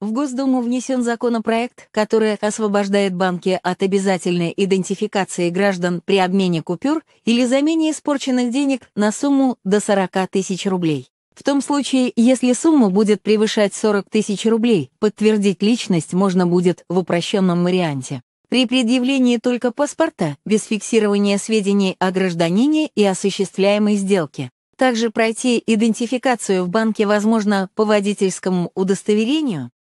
В Госдуму внесен законопроект, который освобождает банки от обязательной идентификации граждан при обмене купюр или замене испорченных денег на сумму до 40 тысяч рублей. В том случае, если сумма будет превышать 40 тысяч рублей, подтвердить личность можно будет в упрощенном варианте. При предъявлении только паспорта, без фиксирования сведений о гражданине и осуществляемой сделке. Также пройти идентификацию в банке возможно по водительскому удостоверению,